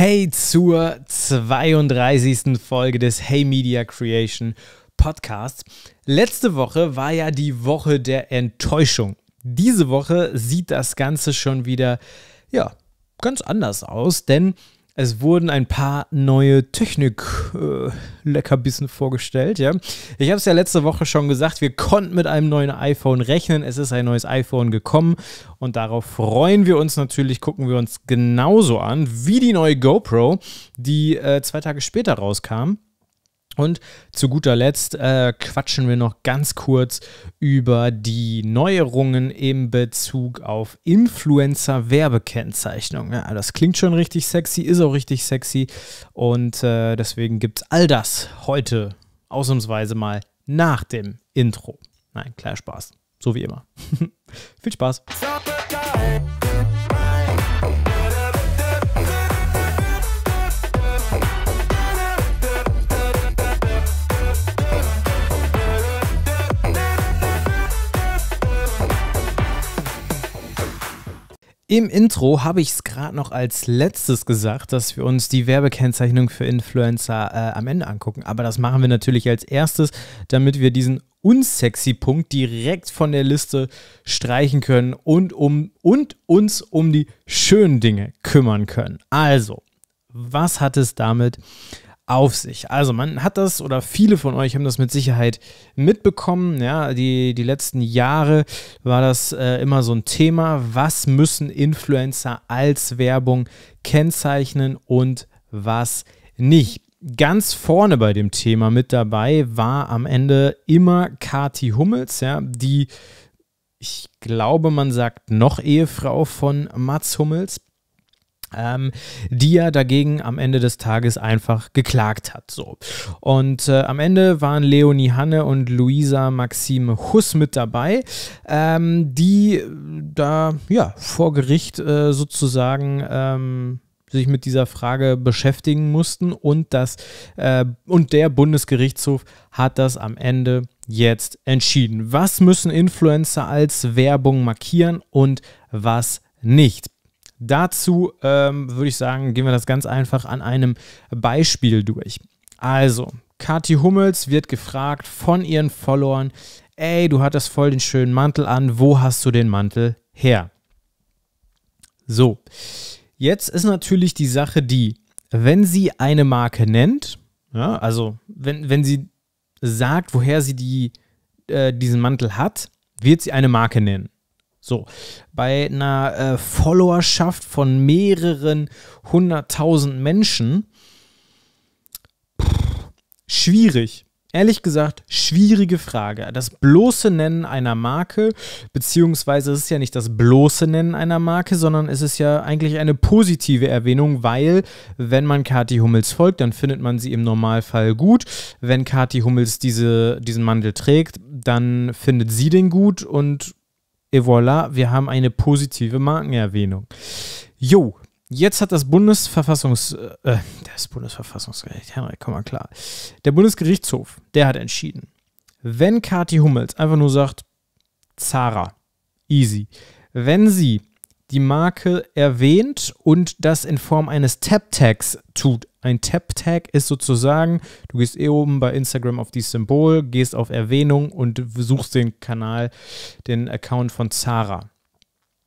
Hey zur 32. Folge des Hey Media Creation Podcasts. Letzte Woche war ja die Woche der Enttäuschung. Diese Woche sieht das Ganze schon wieder, ja, ganz anders aus, denn es wurden ein paar neue Technik-Leckerbissen vorgestellt. Ja? Ich habe es ja letzte Woche schon gesagt, wir konnten mit einem neuen iPhone rechnen. Es ist ein neues iPhone gekommen und darauf freuen wir uns natürlich, gucken wir uns genauso an wie die neue GoPro, die äh, zwei Tage später rauskam. Und zu guter Letzt äh, quatschen wir noch ganz kurz über die Neuerungen in Bezug auf Influencer-Werbekennzeichnung. Ja, das klingt schon richtig sexy, ist auch richtig sexy. Und äh, deswegen gibt es all das heute ausnahmsweise mal nach dem Intro. Nein, klar Spaß. So wie immer. Viel Spaß. Im Intro habe ich es gerade noch als letztes gesagt, dass wir uns die Werbekennzeichnung für Influencer äh, am Ende angucken. Aber das machen wir natürlich als erstes, damit wir diesen unsexy Punkt direkt von der Liste streichen können und, um, und uns um die schönen Dinge kümmern können. Also, was hat es damit auf sich. Also man hat das oder viele von euch haben das mit Sicherheit mitbekommen. Ja, die, die letzten Jahre war das äh, immer so ein Thema. Was müssen Influencer als Werbung kennzeichnen und was nicht? Ganz vorne bei dem Thema mit dabei war am Ende immer Kati Hummels, ja, die ich glaube, man sagt noch Ehefrau von Mats Hummels ähm, die ja dagegen am Ende des Tages einfach geklagt hat. So. Und äh, am Ende waren Leonie Hanne und Luisa Maxime Huss mit dabei, ähm, die äh, da ja, vor Gericht äh, sozusagen ähm, sich mit dieser Frage beschäftigen mussten und das äh, und der Bundesgerichtshof hat das am Ende jetzt entschieden. Was müssen Influencer als Werbung markieren und was nicht? Dazu ähm, würde ich sagen, gehen wir das ganz einfach an einem Beispiel durch. Also, Kathi Hummels wird gefragt von ihren Followern, ey, du hattest voll den schönen Mantel an, wo hast du den Mantel her? So, jetzt ist natürlich die Sache die, wenn sie eine Marke nennt, ja, also wenn, wenn sie sagt, woher sie die, äh, diesen Mantel hat, wird sie eine Marke nennen. So, bei einer äh, Followerschaft von mehreren hunderttausend Menschen, pff, schwierig. Ehrlich gesagt, schwierige Frage. Das bloße Nennen einer Marke, beziehungsweise es ist ja nicht das bloße Nennen einer Marke, sondern es ist ja eigentlich eine positive Erwähnung, weil wenn man Kathi Hummels folgt, dann findet man sie im Normalfall gut. Wenn Kathi Hummels diese, diesen Mandel trägt, dann findet sie den gut und Et voilà, wir haben eine positive Markenerwähnung. Jo, jetzt hat das Bundesverfassungs... Äh, das Bundesverfassungsgericht, Henrik, komm mal klar. Der Bundesgerichtshof, der hat entschieden, wenn Kati Hummels einfach nur sagt, Zara, easy. Wenn sie die Marke erwähnt und das in Form eines Tab-Tags tut. Ein Tab-Tag ist sozusagen, du gehst eh oben bei Instagram auf die Symbol, gehst auf Erwähnung und suchst den Kanal, den Account von Zara.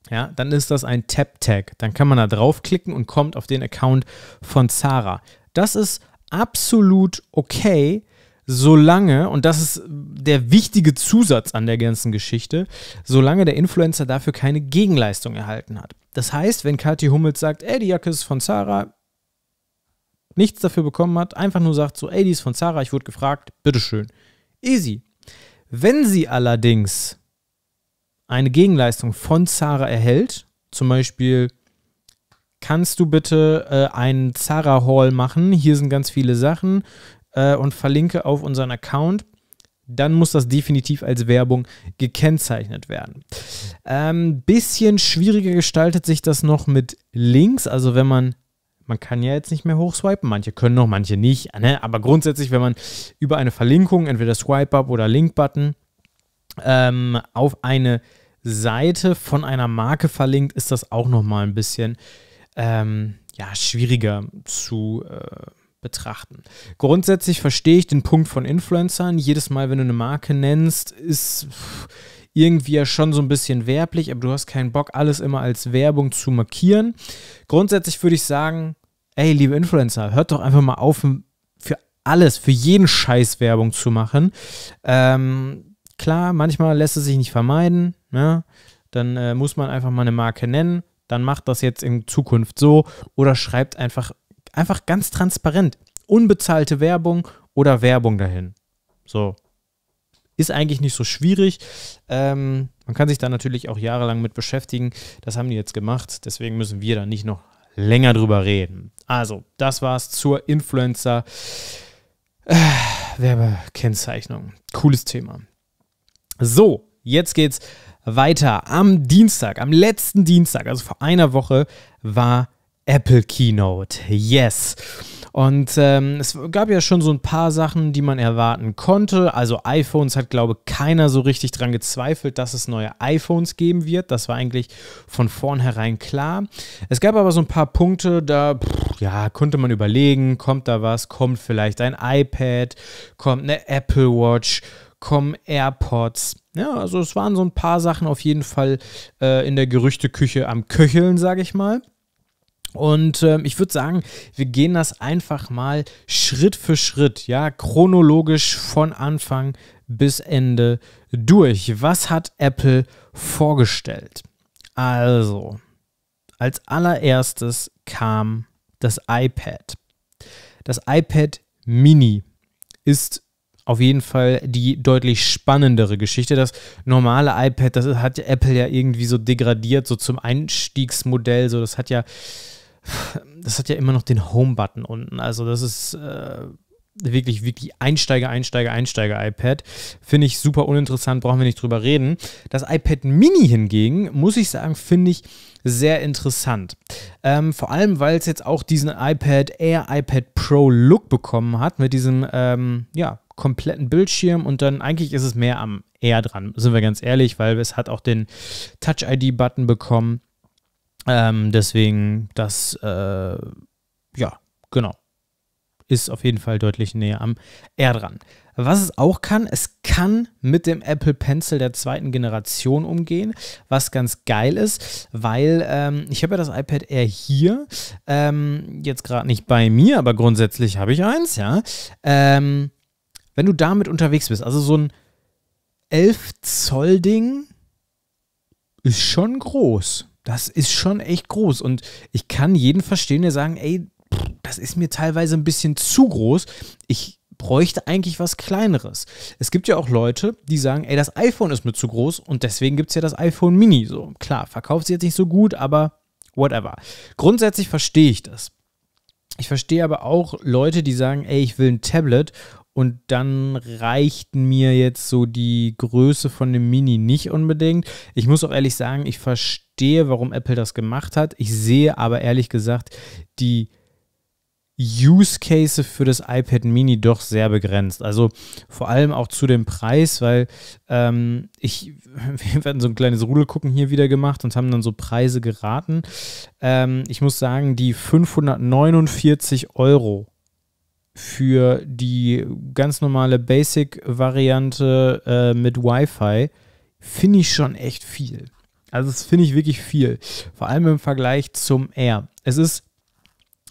Ja, dann ist das ein Tab-Tag. Dann kann man da draufklicken und kommt auf den Account von Zara. Das ist absolut okay, solange, und das ist der wichtige Zusatz an der ganzen Geschichte, solange der Influencer dafür keine Gegenleistung erhalten hat. Das heißt, wenn Kathi Hummels sagt, ey, die Jacke ist von Zara, nichts dafür bekommen hat, einfach nur sagt so, ey, die ist von Zara, ich wurde gefragt, bitteschön. Easy. Wenn sie allerdings eine Gegenleistung von Zara erhält, zum Beispiel kannst du bitte äh, einen Zara Hall machen. Hier sind ganz viele Sachen äh, und verlinke auf unseren Account, dann muss das definitiv als Werbung gekennzeichnet werden. Ähm, bisschen schwieriger gestaltet sich das noch mit Links, also wenn man man kann ja jetzt nicht mehr hochswipen. Manche können noch, manche nicht. Ne? Aber grundsätzlich, wenn man über eine Verlinkung, entweder Swipe-Up oder Link-Button, ähm, auf eine Seite von einer Marke verlinkt, ist das auch nochmal ein bisschen ähm, ja, schwieriger zu, äh, betrachten. Grundsätzlich verstehe ich den Punkt von Influencern. Jedes Mal, wenn du eine Marke nennst, ist irgendwie ja schon so ein bisschen werblich, aber du hast keinen Bock, alles immer als Werbung zu markieren. Grundsätzlich würde ich sagen, ey, liebe Influencer, hört doch einfach mal auf, für alles, für jeden Scheiß Werbung zu machen. Ähm, klar, manchmal lässt es sich nicht vermeiden, ne? dann äh, muss man einfach mal eine Marke nennen, dann macht das jetzt in Zukunft so oder schreibt einfach einfach ganz transparent. Unbezahlte Werbung oder Werbung dahin. So. Ist eigentlich nicht so schwierig. Ähm, man kann sich da natürlich auch jahrelang mit beschäftigen. Das haben die jetzt gemacht. Deswegen müssen wir da nicht noch länger drüber reden. Also, das war's zur Influencer äh, Werbekennzeichnung. Cooles Thema. So, jetzt geht's weiter. Am Dienstag, am letzten Dienstag, also vor einer Woche, war Apple Keynote. Yes. Und ähm, es gab ja schon so ein paar Sachen, die man erwarten konnte. Also iPhones hat, glaube ich, keiner so richtig dran gezweifelt, dass es neue iPhones geben wird. Das war eigentlich von vornherein klar. Es gab aber so ein paar Punkte, da pff, ja, konnte man überlegen, kommt da was, kommt vielleicht ein iPad, kommt eine Apple Watch, kommen AirPods. Ja, also es waren so ein paar Sachen auf jeden Fall äh, in der Gerüchteküche am Köcheln, sage ich mal. Und ähm, ich würde sagen, wir gehen das einfach mal Schritt für Schritt, ja, chronologisch von Anfang bis Ende durch. Was hat Apple vorgestellt? Also, als allererstes kam das iPad. Das iPad Mini ist auf jeden Fall die deutlich spannendere Geschichte. Das normale iPad, das hat Apple ja irgendwie so degradiert, so zum Einstiegsmodell. So, das hat ja das hat ja immer noch den Home-Button unten. Also das ist äh, wirklich, wirklich Einsteiger, Einsteiger, Einsteiger iPad. Finde ich super uninteressant, brauchen wir nicht drüber reden. Das iPad Mini hingegen, muss ich sagen, finde ich sehr interessant. Ähm, vor allem, weil es jetzt auch diesen iPad Air, iPad Pro Look bekommen hat mit diesem, ähm, ja, kompletten Bildschirm und dann eigentlich ist es mehr am Air dran, sind wir ganz ehrlich, weil es hat auch den Touch-ID-Button bekommen. Ähm, deswegen, das, äh, ja, genau. Ist auf jeden Fall deutlich näher am R dran. Was es auch kann, es kann mit dem Apple Pencil der zweiten Generation umgehen, was ganz geil ist, weil ähm, ich habe ja das iPad Air hier, ähm, jetzt gerade nicht bei mir, aber grundsätzlich habe ich eins, ja. Ähm, wenn du damit unterwegs bist, also so ein 11 Zoll Ding ist schon groß. Das ist schon echt groß. Und ich kann jeden verstehen, der sagen, ey, das ist mir teilweise ein bisschen zu groß. Ich bräuchte eigentlich was Kleineres. Es gibt ja auch Leute, die sagen, ey, das iPhone ist mir zu groß und deswegen gibt es ja das iPhone Mini. So, klar, verkauft sich jetzt nicht so gut, aber whatever. Grundsätzlich verstehe ich das. Ich verstehe aber auch Leute, die sagen, ey, ich will ein Tablet und dann reicht mir jetzt so die Größe von dem Mini nicht unbedingt. Ich muss auch ehrlich sagen, ich verstehe verstehe, warum Apple das gemacht hat. Ich sehe aber ehrlich gesagt die Use Case für das iPad Mini doch sehr begrenzt. Also vor allem auch zu dem Preis, weil ähm, ich, wir werden so ein kleines Rudelgucken hier wieder gemacht und haben dann so Preise geraten. Ähm, ich muss sagen, die 549 Euro für die ganz normale Basic-Variante äh, mit Wi-Fi finde ich schon echt viel. Also das finde ich wirklich viel. Vor allem im Vergleich zum R. Es ist,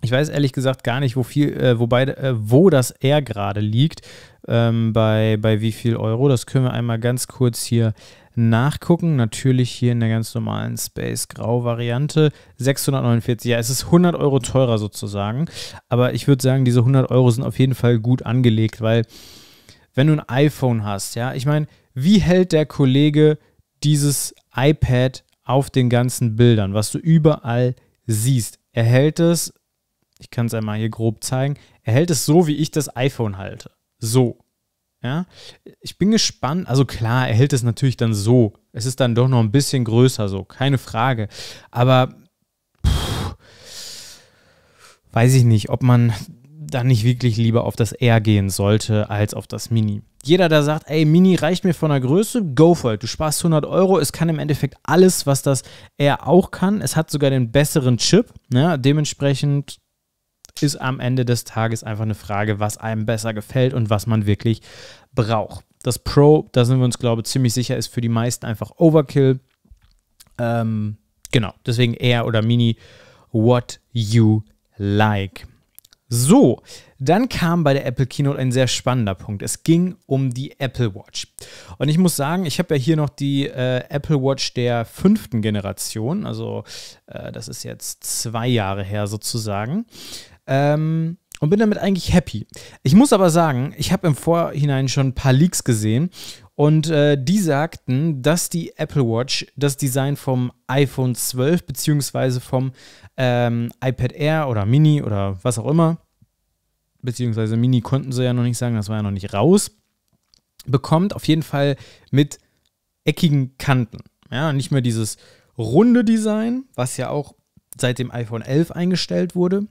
ich weiß ehrlich gesagt gar nicht, wo, viel, äh, wobei, äh, wo das R gerade liegt, ähm, bei, bei wie viel Euro. Das können wir einmal ganz kurz hier nachgucken. Natürlich hier in der ganz normalen Space Grau Variante. 649, ja, es ist 100 Euro teurer sozusagen. Aber ich würde sagen, diese 100 Euro sind auf jeden Fall gut angelegt, weil wenn du ein iPhone hast, ja, ich meine, wie hält der Kollege dieses iPad auf den ganzen Bildern, was du überall siehst. Er hält es, ich kann es einmal hier grob zeigen, er hält es so, wie ich das iPhone halte. So. Ja, ich bin gespannt. Also klar, er hält es natürlich dann so. Es ist dann doch noch ein bisschen größer, so, keine Frage. Aber pff, weiß ich nicht, ob man dann nicht wirklich lieber auf das R gehen sollte als auf das Mini jeder, der sagt, ey, Mini reicht mir von der Größe, go for it. Du sparst 100 Euro. Es kann im Endeffekt alles, was das Air auch kann. Es hat sogar den besseren Chip. Ne? Dementsprechend ist am Ende des Tages einfach eine Frage, was einem besser gefällt und was man wirklich braucht. Das Pro, da sind wir uns, glaube ich, ziemlich sicher, ist für die meisten einfach Overkill. Ähm, genau, deswegen Air oder Mini, what you like. So, dann kam bei der Apple Keynote ein sehr spannender Punkt. Es ging um die Apple Watch. Und ich muss sagen, ich habe ja hier noch die äh, Apple Watch der fünften Generation. Also äh, das ist jetzt zwei Jahre her sozusagen. Ähm, und bin damit eigentlich happy. Ich muss aber sagen, ich habe im Vorhinein schon ein paar Leaks gesehen und äh, die sagten, dass die Apple Watch das Design vom iPhone 12 beziehungsweise vom ähm, iPad Air oder Mini oder was auch immer, beziehungsweise Mini konnten sie ja noch nicht sagen, das war ja noch nicht raus, bekommt auf jeden Fall mit eckigen Kanten. Ja, nicht mehr dieses runde Design, was ja auch seit dem iPhone 11 eingestellt wurde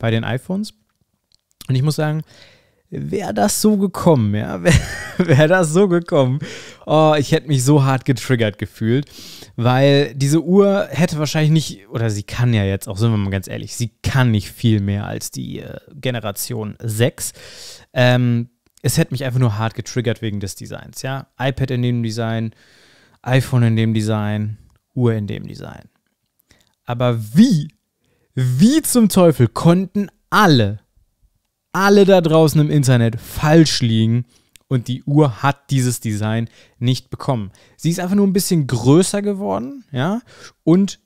bei den iPhones. Und ich muss sagen, wäre das so gekommen, ja, wäre das so gekommen. Oh, ich hätte mich so hart getriggert gefühlt, weil diese Uhr hätte wahrscheinlich nicht, oder sie kann ja jetzt, auch sind wir mal ganz ehrlich, sie kann nicht viel mehr als die äh, Generation 6. Ähm, es hätte mich einfach nur hart getriggert wegen des Designs, ja. iPad in dem Design, iPhone in dem Design, Uhr in dem Design. Aber wie, wie zum Teufel konnten alle alle da draußen im Internet falsch liegen und die Uhr hat dieses Design nicht bekommen. Sie ist einfach nur ein bisschen größer geworden, ja, und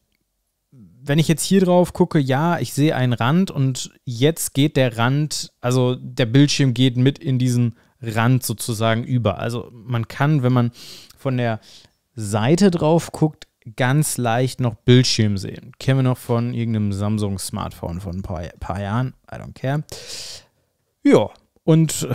wenn ich jetzt hier drauf gucke, ja, ich sehe einen Rand und jetzt geht der Rand, also der Bildschirm geht mit in diesen Rand sozusagen über. Also man kann, wenn man von der Seite drauf guckt, ganz leicht noch Bildschirm sehen. Kennen wir noch von irgendeinem Samsung-Smartphone von ein paar, paar Jahren, I don't care. Ja, und äh,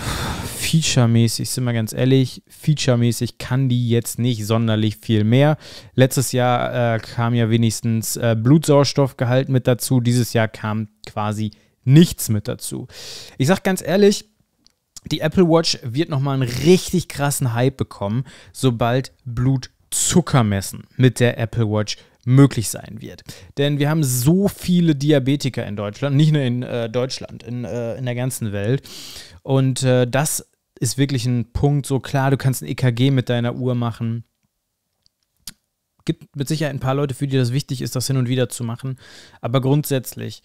featuremäßig, sind wir ganz ehrlich, featuremäßig kann die jetzt nicht sonderlich viel mehr. Letztes Jahr äh, kam ja wenigstens äh, Blutsauerstoffgehalt mit dazu, dieses Jahr kam quasi nichts mit dazu. Ich sag ganz ehrlich, die Apple Watch wird nochmal einen richtig krassen Hype bekommen, sobald Blut messen mit der Apple Watch möglich sein wird. Denn wir haben so viele Diabetiker in Deutschland, nicht nur in äh, Deutschland, in, äh, in der ganzen Welt. Und äh, das ist wirklich ein Punkt, so klar, du kannst ein EKG mit deiner Uhr machen. Gibt mit Sicherheit ein paar Leute, für die das wichtig ist, das hin und wieder zu machen. Aber grundsätzlich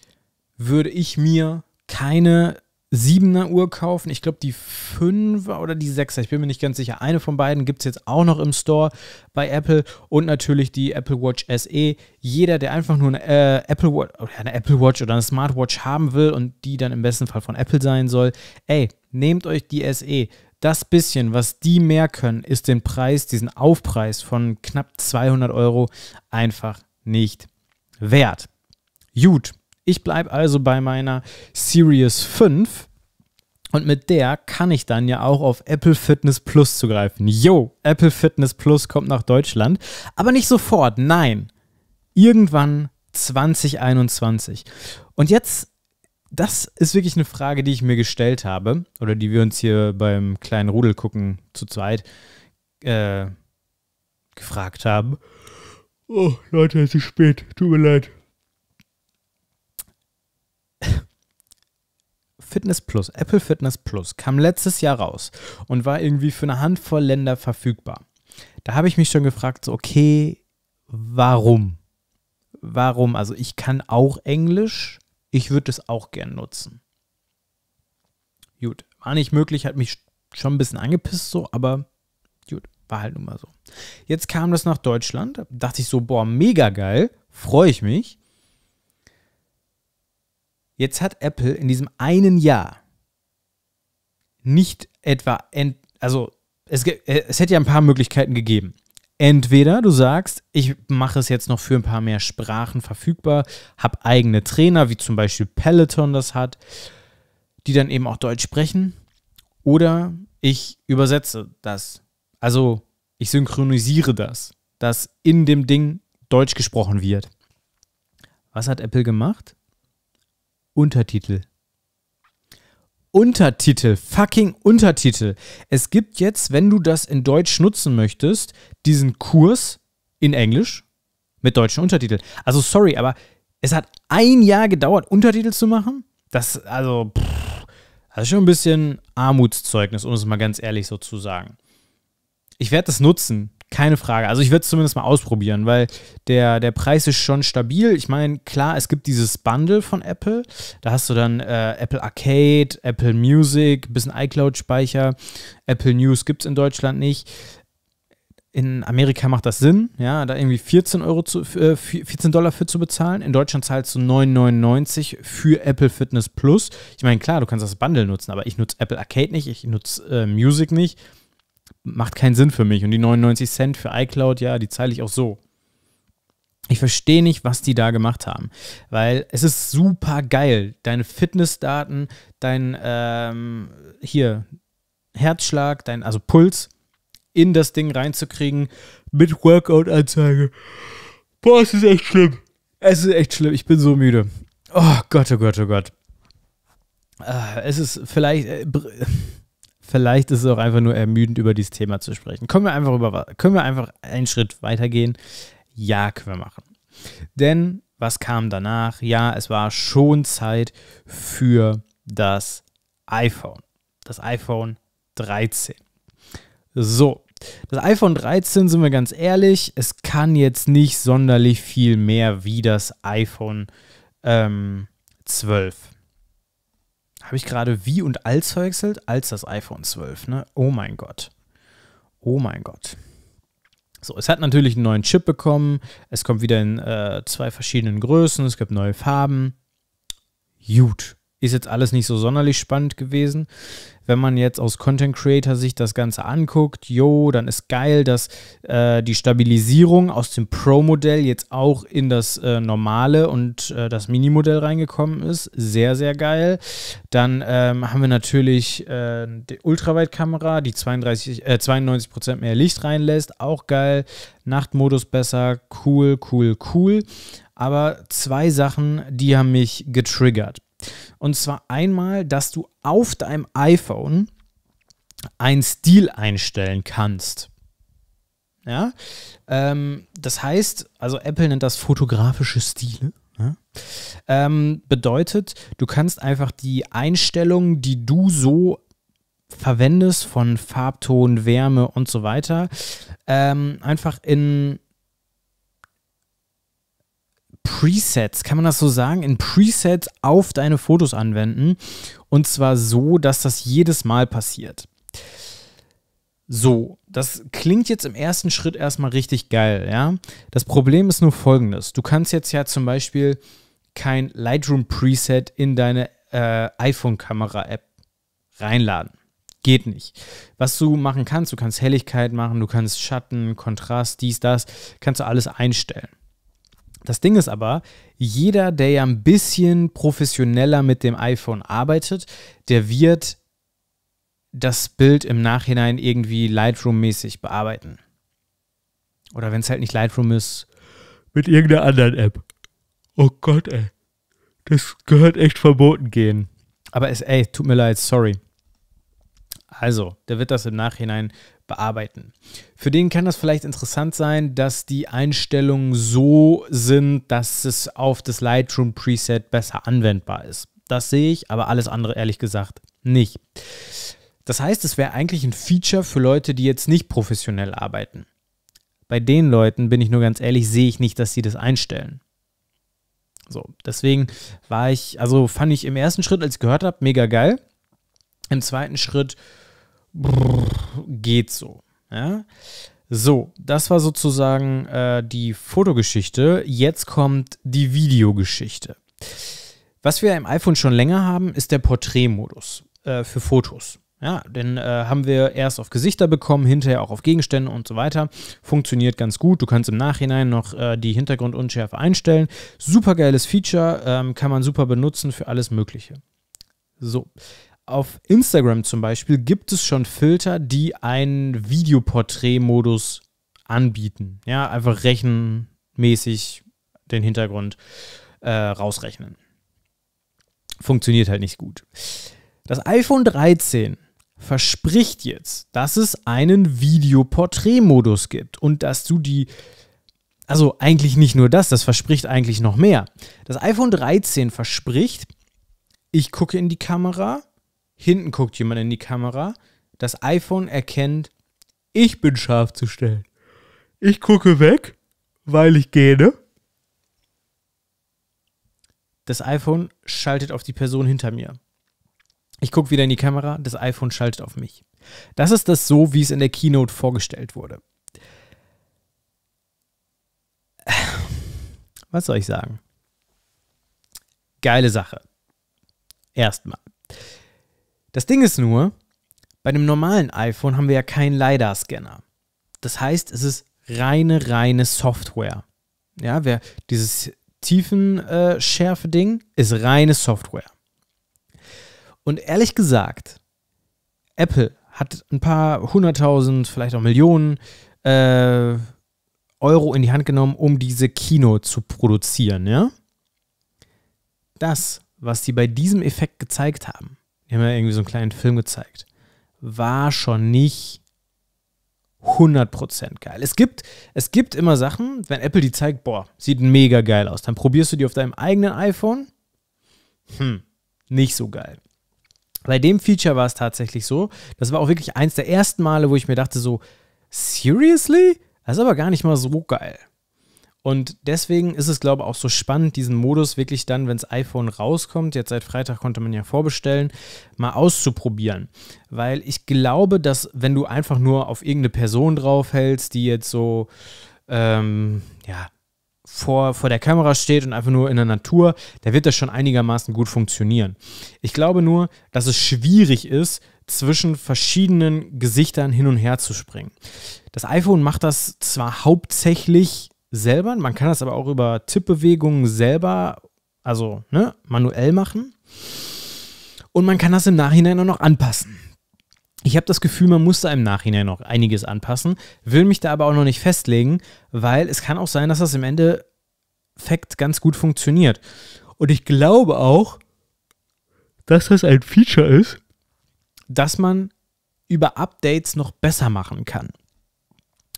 würde ich mir keine 7er Uhr kaufen. Ich glaube, die 5er oder die 6er, ich bin mir nicht ganz sicher. Eine von beiden gibt es jetzt auch noch im Store bei Apple und natürlich die Apple Watch SE. Jeder, der einfach nur eine, äh, Apple, Watch, eine Apple Watch oder eine Smartwatch haben will und die dann im besten Fall von Apple sein soll, ey, nehmt euch die SE. Das bisschen, was die mehr können, ist den Preis, diesen Aufpreis von knapp 200 Euro einfach nicht wert. Gut. Ich bleibe also bei meiner Series 5. Und mit der kann ich dann ja auch auf Apple Fitness Plus zugreifen. Yo, Apple Fitness Plus kommt nach Deutschland. Aber nicht sofort, nein. Irgendwann 2021. Und jetzt, das ist wirklich eine Frage, die ich mir gestellt habe. Oder die wir uns hier beim kleinen Rudel gucken zu zweit äh, gefragt haben. Oh, Leute, es ist spät. Tut mir leid. Fitness Plus, Apple Fitness Plus, kam letztes Jahr raus und war irgendwie für eine Handvoll Länder verfügbar. Da habe ich mich schon gefragt, so, okay, warum? Warum? Also ich kann auch Englisch, ich würde es auch gern nutzen. Gut, war nicht möglich, hat mich schon ein bisschen angepisst so, aber gut, war halt nun mal so. Jetzt kam das nach Deutschland, dachte ich so, boah, mega geil, freue ich mich. Jetzt hat Apple in diesem einen Jahr nicht etwa, ent, also es, äh, es hätte ja ein paar Möglichkeiten gegeben. Entweder du sagst, ich mache es jetzt noch für ein paar mehr Sprachen verfügbar, habe eigene Trainer, wie zum Beispiel Peloton das hat, die dann eben auch Deutsch sprechen, oder ich übersetze das. Also ich synchronisiere das, dass in dem Ding Deutsch gesprochen wird. Was hat Apple gemacht? Untertitel. Untertitel, fucking Untertitel. Es gibt jetzt, wenn du das in Deutsch nutzen möchtest, diesen Kurs in Englisch mit deutschen Untertiteln. Also sorry, aber es hat ein Jahr gedauert, Untertitel zu machen. Das, also, pff, das ist schon ein bisschen Armutszeugnis, um es mal ganz ehrlich so zu sagen. Ich werde das nutzen, keine Frage. Also ich würde es zumindest mal ausprobieren, weil der, der Preis ist schon stabil. Ich meine, klar, es gibt dieses Bundle von Apple. Da hast du dann äh, Apple Arcade, Apple Music, bisschen iCloud-Speicher. Apple News gibt es in Deutschland nicht. In Amerika macht das Sinn, ja, da irgendwie 14, Euro zu, äh, 14 Dollar für zu bezahlen. In Deutschland zahlst du 9,99 für Apple Fitness Plus. Ich meine, klar, du kannst das Bundle nutzen, aber ich nutze Apple Arcade nicht, ich nutze äh, Music nicht macht keinen Sinn für mich. Und die 99 Cent für iCloud, ja, die zahle ich auch so. Ich verstehe nicht, was die da gemacht haben, weil es ist super geil. Deine Fitnessdaten, dein ähm, hier Herzschlag, dein also Puls in das Ding reinzukriegen mit Workout-Anzeige. Boah, es ist echt schlimm. Es ist echt schlimm. Ich bin so müde. Oh Gott, oh Gott, oh Gott. Ah, es ist vielleicht. Äh, Vielleicht ist es auch einfach nur ermüdend, über dieses Thema zu sprechen. Können wir einfach, über, können wir einfach einen Schritt weitergehen? Ja, können wir machen. Denn was kam danach? Ja, es war schon Zeit für das iPhone. Das iPhone 13. So, das iPhone 13, sind wir ganz ehrlich, es kann jetzt nicht sonderlich viel mehr wie das iPhone ähm, 12 habe ich gerade wie und als verwechselt, als das iPhone 12. Ne? Oh mein Gott. Oh mein Gott. So, es hat natürlich einen neuen Chip bekommen. Es kommt wieder in äh, zwei verschiedenen Größen. Es gibt neue Farben. Gut ist jetzt alles nicht so sonderlich spannend gewesen. Wenn man jetzt aus Content Creator Sicht das Ganze anguckt, jo, dann ist geil, dass äh, die Stabilisierung aus dem Pro-Modell jetzt auch in das äh, normale und äh, das Mini-Modell reingekommen ist. Sehr, sehr geil. Dann ähm, haben wir natürlich äh, die Ultraweitkamera, die 32, 92% äh, mehr Licht reinlässt. Auch geil. Nachtmodus besser. Cool, cool, cool. Aber zwei Sachen, die haben mich getriggert. Und zwar einmal, dass du auf deinem iPhone einen Stil einstellen kannst. Ja, ähm, das heißt, also Apple nennt das fotografische Stile. Ja? Ähm, bedeutet, du kannst einfach die Einstellungen, die du so verwendest, von Farbton, Wärme und so weiter, ähm, einfach in Presets, kann man das so sagen, in Presets auf deine Fotos anwenden. Und zwar so, dass das jedes Mal passiert. So, das klingt jetzt im ersten Schritt erstmal richtig geil, ja. Das Problem ist nur folgendes. Du kannst jetzt ja zum Beispiel kein Lightroom-Preset in deine äh, iPhone-Kamera-App reinladen. Geht nicht. Was du machen kannst, du kannst Helligkeit machen, du kannst Schatten, Kontrast, dies, das, kannst du alles einstellen. Das Ding ist aber, jeder, der ja ein bisschen professioneller mit dem iPhone arbeitet, der wird das Bild im Nachhinein irgendwie Lightroom-mäßig bearbeiten. Oder wenn es halt nicht Lightroom ist, mit irgendeiner anderen App. Oh Gott, ey. Das gehört echt verboten gehen. Aber es, ey, tut mir leid, sorry. Also, der wird das im Nachhinein bearbeiten. Für den kann das vielleicht interessant sein, dass die Einstellungen so sind, dass es auf das Lightroom Preset besser anwendbar ist. Das sehe ich, aber alles andere ehrlich gesagt nicht. Das heißt, es wäre eigentlich ein Feature für Leute, die jetzt nicht professionell arbeiten. Bei den Leuten, bin ich nur ganz ehrlich, sehe ich nicht, dass sie das einstellen. So, deswegen war ich, also fand ich im ersten Schritt, als ich gehört habe, mega geil. Im zweiten Schritt brr, geht so. Ja? So, das war sozusagen äh, die Fotogeschichte. Jetzt kommt die Videogeschichte. Was wir im iPhone schon länger haben, ist der Porträtmodus äh, für Fotos. Ja, den äh, haben wir erst auf Gesichter bekommen, hinterher auch auf Gegenstände und so weiter. Funktioniert ganz gut. Du kannst im Nachhinein noch äh, die Hintergrundunschärfe einstellen. Super geiles Feature, ähm, kann man super benutzen für alles Mögliche. So, auf Instagram zum Beispiel gibt es schon Filter, die einen Videoporträtmodus anbieten. Ja, einfach rechenmäßig den Hintergrund äh, rausrechnen. Funktioniert halt nicht gut. Das iPhone 13 verspricht jetzt, dass es einen Videoporträtmodus gibt und dass du die also eigentlich nicht nur das, das verspricht eigentlich noch mehr. Das iPhone 13 verspricht, ich gucke in die Kamera hinten guckt jemand in die Kamera, das iPhone erkennt, ich bin scharf zu stellen. Ich gucke weg, weil ich gähne. Das iPhone schaltet auf die Person hinter mir. Ich gucke wieder in die Kamera, das iPhone schaltet auf mich. Das ist das so, wie es in der Keynote vorgestellt wurde. Was soll ich sagen? Geile Sache. Erstmal. Das Ding ist nur, bei einem normalen iPhone haben wir ja keinen LiDAR-Scanner. Das heißt, es ist reine, reine Software. Ja, wer, dieses Tiefenschärfe-Ding ist reine Software. Und ehrlich gesagt, Apple hat ein paar hunderttausend, vielleicht auch Millionen äh, Euro in die Hand genommen, um diese Kino zu produzieren, ja? Das, was sie bei diesem Effekt gezeigt haben, die haben ja irgendwie so einen kleinen Film gezeigt, war schon nicht 100% geil. Es gibt, es gibt immer Sachen, wenn Apple die zeigt, boah, sieht mega geil aus. Dann probierst du die auf deinem eigenen iPhone. Hm, nicht so geil. Bei dem Feature war es tatsächlich so. Das war auch wirklich eins der ersten Male, wo ich mir dachte, so, seriously? Das ist aber gar nicht mal so geil. Und deswegen ist es, glaube ich, auch so spannend, diesen Modus wirklich dann, wenn das iPhone rauskommt, jetzt seit Freitag konnte man ja vorbestellen, mal auszuprobieren. Weil ich glaube, dass wenn du einfach nur auf irgendeine Person draufhältst, die jetzt so, ähm, ja, vor, vor der Kamera steht und einfach nur in der Natur, da wird das schon einigermaßen gut funktionieren. Ich glaube nur, dass es schwierig ist, zwischen verschiedenen Gesichtern hin und her zu springen. Das iPhone macht das zwar hauptsächlich selber. Man kann das aber auch über Tippbewegungen selber, also ne, manuell machen. Und man kann das im Nachhinein auch noch anpassen. Ich habe das Gefühl, man muss da im Nachhinein noch einiges anpassen, will mich da aber auch noch nicht festlegen, weil es kann auch sein, dass das im Endeffekt ganz gut funktioniert. Und ich glaube auch, dass das ein Feature ist, dass man über Updates noch besser machen kann.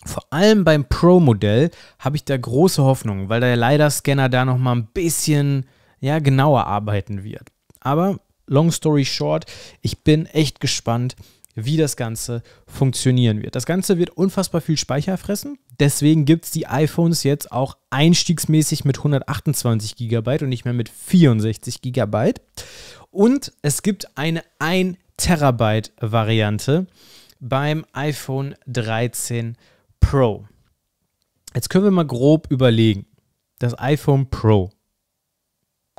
Vor allem beim Pro-Modell habe ich da große Hoffnungen, weil der LiDAR-Scanner da nochmal ein bisschen ja, genauer arbeiten wird. Aber long story short, ich bin echt gespannt, wie das Ganze funktionieren wird. Das Ganze wird unfassbar viel Speicher fressen. Deswegen gibt es die iPhones jetzt auch einstiegsmäßig mit 128 GB und nicht mehr mit 64 GB. Und es gibt eine 1 Terabyte Variante beim iPhone 13 Pro. Pro. Jetzt können wir mal grob überlegen. Das iPhone Pro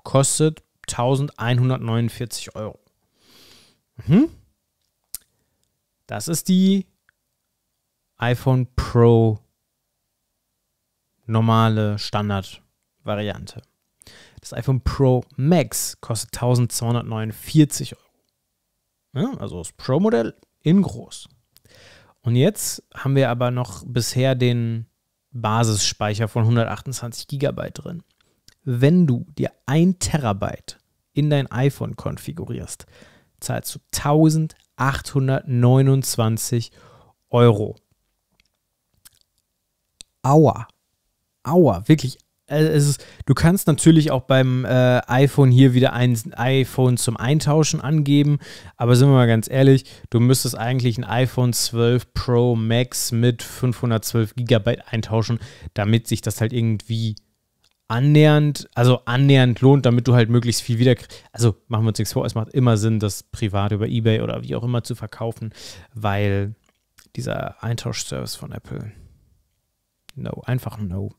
kostet 1149 Euro. Mhm. Das ist die iPhone Pro normale Standardvariante. Das iPhone Pro Max kostet 1249 Euro. Ja, also das Pro-Modell in groß. Und jetzt haben wir aber noch bisher den Basisspeicher von 128 GB drin. Wenn du dir ein Terabyte in dein iPhone konfigurierst, zahlst du 1829 Euro. Aua. Aua, wirklich äh, ist, du kannst natürlich auch beim äh, iPhone hier wieder ein iPhone zum Eintauschen angeben, aber sind wir mal ganz ehrlich, du müsstest eigentlich ein iPhone 12 Pro Max mit 512 GB eintauschen, damit sich das halt irgendwie annähernd, also annähernd lohnt, damit du halt möglichst viel wieder. Also machen wir uns nichts vor, es macht immer Sinn, das privat über Ebay oder wie auch immer zu verkaufen, weil dieser Eintauschservice von Apple. No, einfach no.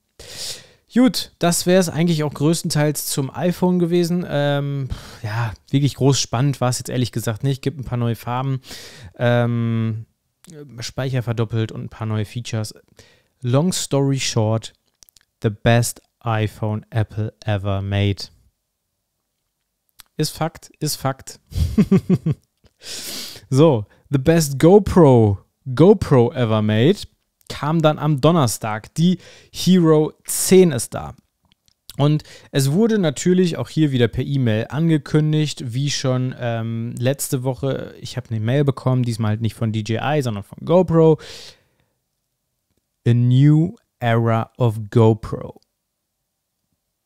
Gut, das wäre es eigentlich auch größtenteils zum iPhone gewesen. Ähm, ja, wirklich groß spannend war es jetzt ehrlich gesagt nicht. Gibt ein paar neue Farben, ähm, Speicher verdoppelt und ein paar neue Features. Long story short, the best iPhone Apple ever made. Ist Fakt, ist Fakt. so, the best GoPro, GoPro ever made kam dann am Donnerstag. Die Hero 10 ist da. Und es wurde natürlich auch hier wieder per E-Mail angekündigt, wie schon ähm, letzte Woche. Ich habe eine Mail bekommen, diesmal halt nicht von DJI, sondern von GoPro. A new era of GoPro.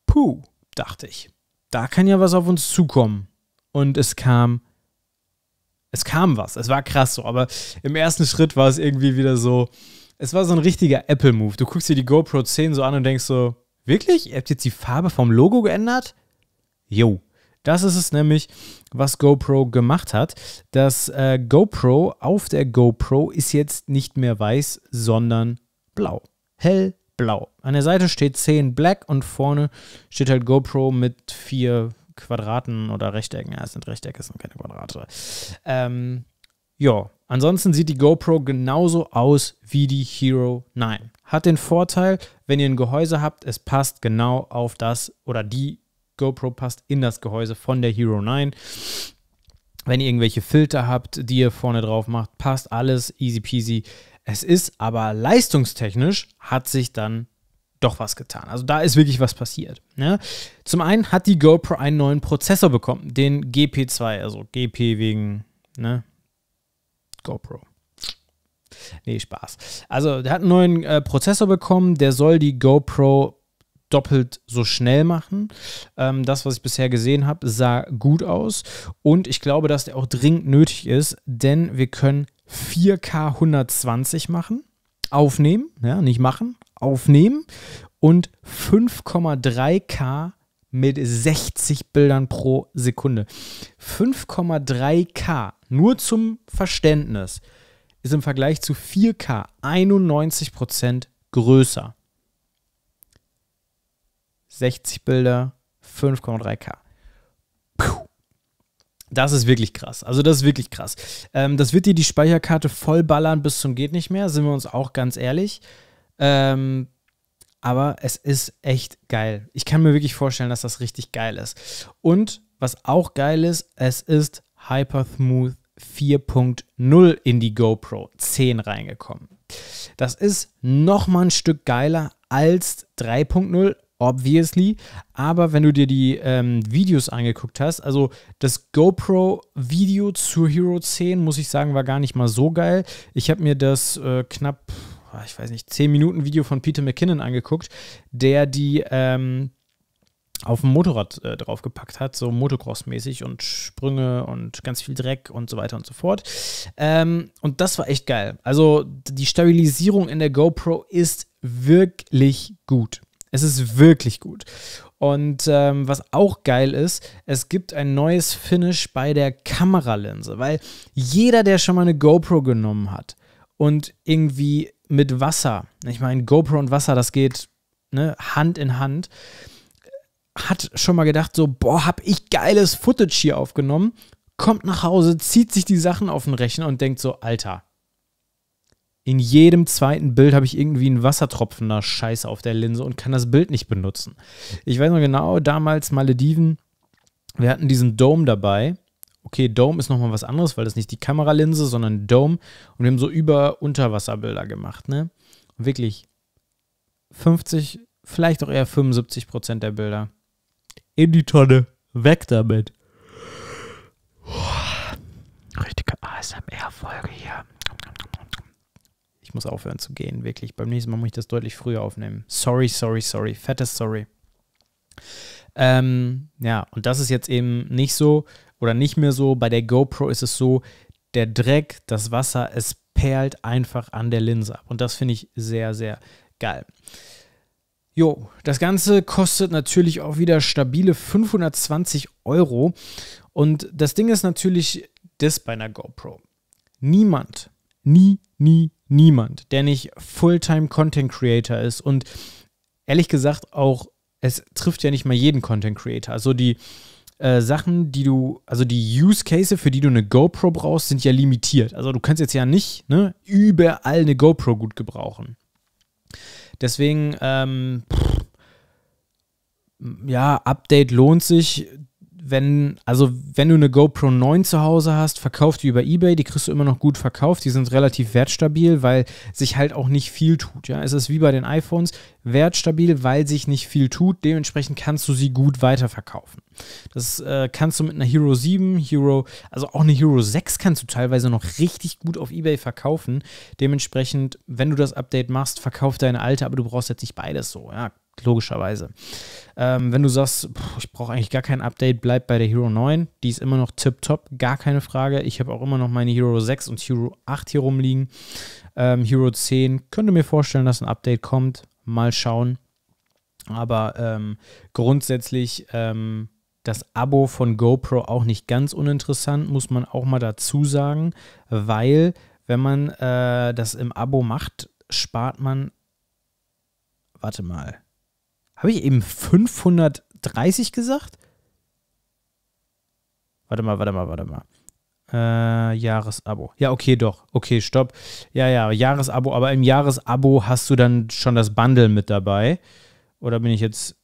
Puh, dachte ich. Da kann ja was auf uns zukommen. Und es kam. Es kam was. Es war krass so. Aber im ersten Schritt war es irgendwie wieder so es war so ein richtiger Apple-Move. Du guckst dir die GoPro 10 so an und denkst so, wirklich? Ihr habt jetzt die Farbe vom Logo geändert? Jo. Das ist es nämlich, was GoPro gemacht hat. Das äh, GoPro auf der GoPro ist jetzt nicht mehr weiß, sondern blau. Hellblau. An der Seite steht 10 Black und vorne steht halt GoPro mit vier Quadraten oder Rechtecken. Ja, es sind Rechtecke, es sind keine Quadrate. Ähm, ja, Ansonsten sieht die GoPro genauso aus wie die Hero 9. Hat den Vorteil, wenn ihr ein Gehäuse habt, es passt genau auf das oder die GoPro passt in das Gehäuse von der Hero 9. Wenn ihr irgendwelche Filter habt, die ihr vorne drauf macht, passt alles easy peasy. Es ist aber leistungstechnisch hat sich dann doch was getan. Also da ist wirklich was passiert. Ne? Zum einen hat die GoPro einen neuen Prozessor bekommen, den GP2, also GP wegen ne, GoPro. Nee, Spaß. Also, der hat einen neuen äh, Prozessor bekommen, der soll die GoPro doppelt so schnell machen. Ähm, das, was ich bisher gesehen habe, sah gut aus. Und ich glaube, dass der auch dringend nötig ist, denn wir können 4K 120 machen, aufnehmen, ja, nicht machen, aufnehmen und 5,3K mit 60 Bildern pro Sekunde. 5,3K, nur zum Verständnis, ist im Vergleich zu 4K 91% größer. 60 Bilder, 5,3K. Puh. Das ist wirklich krass. Also, das ist wirklich krass. Ähm, das wird dir die Speicherkarte vollballern bis zum Geht nicht mehr, sind wir uns auch ganz ehrlich. Ähm, aber es ist echt geil. Ich kann mir wirklich vorstellen, dass das richtig geil ist. Und was auch geil ist, es ist Hypersmooth 4.0 in die GoPro 10 reingekommen. Das ist nochmal ein Stück geiler als 3.0, obviously. Aber wenn du dir die ähm, Videos angeguckt hast, also das GoPro-Video zur Hero 10, muss ich sagen, war gar nicht mal so geil. Ich habe mir das äh, knapp Ah, ich weiß nicht, 10 Minuten Video von Peter McKinnon angeguckt, der die ähm, auf dem Motorrad äh, draufgepackt hat, so Motocross-mäßig und Sprünge und ganz viel Dreck und so weiter und so fort. Ähm, und das war echt geil. Also die Stabilisierung in der GoPro ist wirklich gut. Es ist wirklich gut. Und ähm, was auch geil ist, es gibt ein neues Finish bei der Kameralinse, weil jeder, der schon mal eine GoPro genommen hat und irgendwie mit Wasser, ich meine, GoPro und Wasser, das geht ne, Hand in Hand, hat schon mal gedacht, so, boah, hab ich geiles Footage hier aufgenommen, kommt nach Hause, zieht sich die Sachen auf den Rechner und denkt so, Alter, in jedem zweiten Bild habe ich irgendwie einen wassertropfender Scheiß auf der Linse und kann das Bild nicht benutzen. Ich weiß noch genau, damals Malediven, wir hatten diesen Dome dabei okay, Dome ist nochmal was anderes, weil das nicht die Kameralinse, sondern Dome. Und wir haben so über Unterwasserbilder gemacht, ne? wirklich 50, vielleicht auch eher 75 Prozent der Bilder. In die Tonne. Weg damit. Richtige ASMR-Folge hier. Ich muss aufhören zu gehen, wirklich. Beim nächsten Mal muss ich das deutlich früher aufnehmen. Sorry, sorry, sorry. Fettes Sorry. Ähm, ja, und das ist jetzt eben nicht so, oder nicht mehr so. Bei der GoPro ist es so, der Dreck, das Wasser, es perlt einfach an der Linse ab. Und das finde ich sehr, sehr geil. Jo, das Ganze kostet natürlich auch wieder stabile 520 Euro. Und das Ding ist natürlich das bei einer GoPro. Niemand, nie, nie, niemand, der nicht Fulltime Content Creator ist und ehrlich gesagt auch, es trifft ja nicht mal jeden Content Creator. Also die äh, Sachen, die du, also die Use Cases, für die du eine GoPro brauchst, sind ja limitiert. Also du kannst jetzt ja nicht ne, überall eine GoPro gut gebrauchen. Deswegen, ähm, pff, ja, Update lohnt sich wenn, also wenn du eine GoPro 9 zu Hause hast, verkauf die über Ebay, die kriegst du immer noch gut verkauft, die sind relativ wertstabil, weil sich halt auch nicht viel tut. Ja? Es ist wie bei den iPhones, wertstabil, weil sich nicht viel tut, dementsprechend kannst du sie gut weiterverkaufen. Das äh, kannst du mit einer Hero 7, Hero, also auch eine Hero 6 kannst du teilweise noch richtig gut auf Ebay verkaufen. Dementsprechend, wenn du das Update machst, verkauf deine alte, aber du brauchst jetzt nicht beides so, ja, logischerweise. Ähm, wenn du sagst, pff, ich brauche eigentlich gar kein Update, bleib bei der Hero 9. Die ist immer noch tipptopp, gar keine Frage. Ich habe auch immer noch meine Hero 6 und Hero 8 hier rumliegen. Ähm, Hero 10 könnte mir vorstellen, dass ein Update kommt. Mal schauen. Aber ähm, grundsätzlich ähm, das Abo von GoPro auch nicht ganz uninteressant, muss man auch mal dazu sagen, weil wenn man äh, das im Abo macht, spart man. Warte mal. Habe ich eben 530 gesagt? Warte mal, warte mal, warte mal. Äh, Jahresabo. Ja, okay, doch. Okay, stopp. Ja, ja, Jahresabo. Aber im Jahresabo hast du dann schon das Bundle mit dabei. Oder bin ich jetzt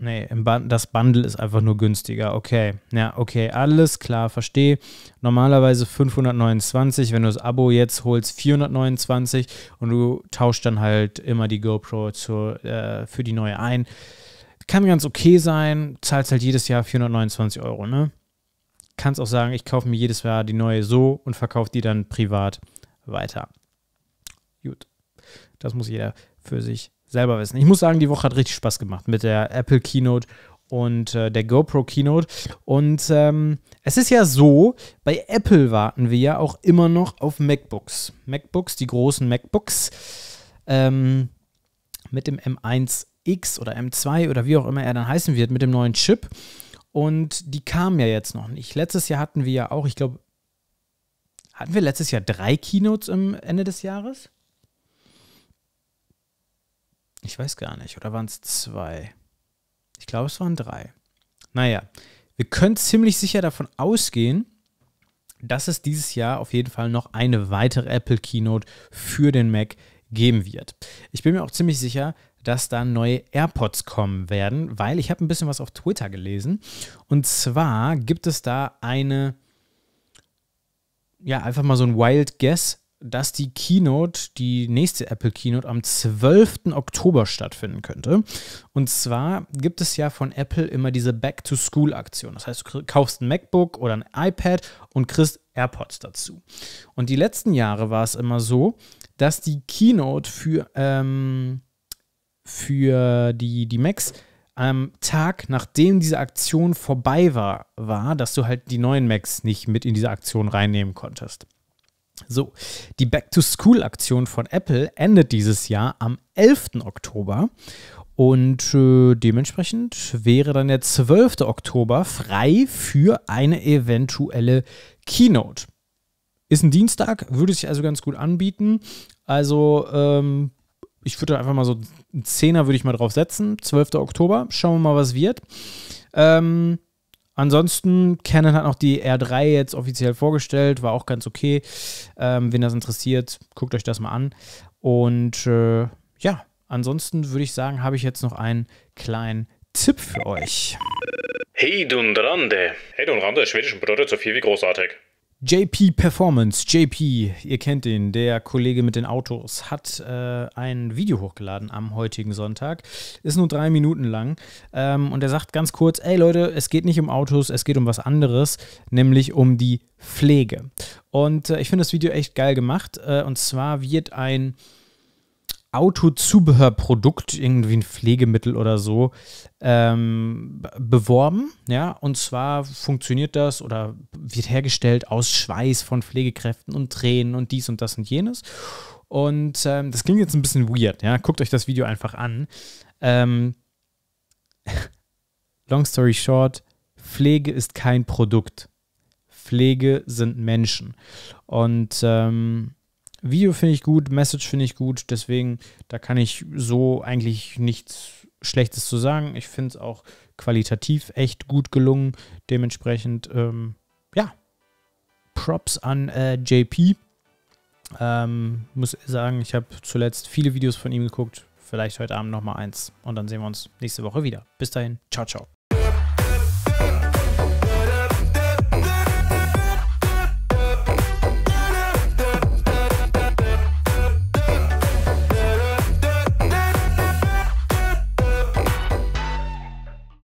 Nee, im Bund, das Bundle ist einfach nur günstiger. Okay, ja, okay, alles klar, verstehe. Normalerweise 529, wenn du das Abo jetzt holst, 429 und du tauschst dann halt immer die GoPro zur, äh, für die neue ein. Kann ganz okay sein, zahlst halt jedes Jahr 429 Euro, ne? Kannst auch sagen, ich kaufe mir jedes Jahr die neue so und verkaufe die dann privat weiter. Gut, das muss jeder für sich selber wissen. Ich muss sagen, die Woche hat richtig Spaß gemacht mit der Apple Keynote und äh, der GoPro Keynote. Und ähm, es ist ja so, bei Apple warten wir ja auch immer noch auf MacBooks. MacBooks, die großen MacBooks ähm, mit dem M1X oder M2 oder wie auch immer er dann heißen wird, mit dem neuen Chip. Und die kamen ja jetzt noch nicht. Letztes Jahr hatten wir ja auch, ich glaube, hatten wir letztes Jahr drei Keynotes am Ende des Jahres? Ich weiß gar nicht. Oder waren es zwei? Ich glaube, es waren drei. Naja, wir können ziemlich sicher davon ausgehen, dass es dieses Jahr auf jeden Fall noch eine weitere Apple Keynote für den Mac geben wird. Ich bin mir auch ziemlich sicher, dass da neue AirPods kommen werden, weil ich habe ein bisschen was auf Twitter gelesen. Und zwar gibt es da eine, ja, einfach mal so ein Wild Guess dass die Keynote, die nächste Apple Keynote am 12. Oktober stattfinden könnte. Und zwar gibt es ja von Apple immer diese Back-to-School-Aktion. Das heißt, du kaufst ein MacBook oder ein iPad und kriegst AirPods dazu. Und die letzten Jahre war es immer so, dass die Keynote für, ähm, für die, die Macs am Tag, nachdem diese Aktion vorbei war, war, dass du halt die neuen Macs nicht mit in diese Aktion reinnehmen konntest. So, die Back-to-School-Aktion von Apple endet dieses Jahr am 11. Oktober und äh, dementsprechend wäre dann der 12. Oktober frei für eine eventuelle Keynote. Ist ein Dienstag, würde sich also ganz gut anbieten. Also ähm, ich würde einfach mal so einen Zehner würde ich mal drauf setzen. 12. Oktober, schauen wir mal, was wird. Ähm, Ansonsten, Canon hat noch die R3 jetzt offiziell vorgestellt, war auch ganz okay. Ähm, wen das interessiert, guckt euch das mal an. Und äh, ja, ansonsten würde ich sagen, habe ich jetzt noch einen kleinen Tipp für euch. Hey Dundrande. Hey Dundrande ist schwedischen bedeutet so viel wie großartig. JP Performance, JP, ihr kennt ihn, der Kollege mit den Autos, hat äh, ein Video hochgeladen am heutigen Sonntag. Ist nur drei Minuten lang. Ähm, und er sagt ganz kurz: Ey Leute, es geht nicht um Autos, es geht um was anderes, nämlich um die Pflege. Und äh, ich finde das Video echt geil gemacht. Äh, und zwar wird ein Autozubehörprodukt, irgendwie ein Pflegemittel oder so, ähm, beworben. Ja, und zwar funktioniert das oder wird hergestellt aus Schweiß von Pflegekräften und Tränen und dies und das und jenes. Und ähm, das klingt jetzt ein bisschen weird, ja. Guckt euch das Video einfach an. Ähm, long story short, Pflege ist kein Produkt. Pflege sind Menschen. Und ähm, Video finde ich gut, Message finde ich gut, deswegen, da kann ich so eigentlich nichts Schlechtes zu sagen. Ich finde es auch qualitativ echt gut gelungen. Dementsprechend, ähm, ja, Props an äh, JP. Ähm, muss sagen, ich habe zuletzt viele Videos von ihm geguckt. Vielleicht heute Abend nochmal eins. Und dann sehen wir uns nächste Woche wieder. Bis dahin, ciao, ciao.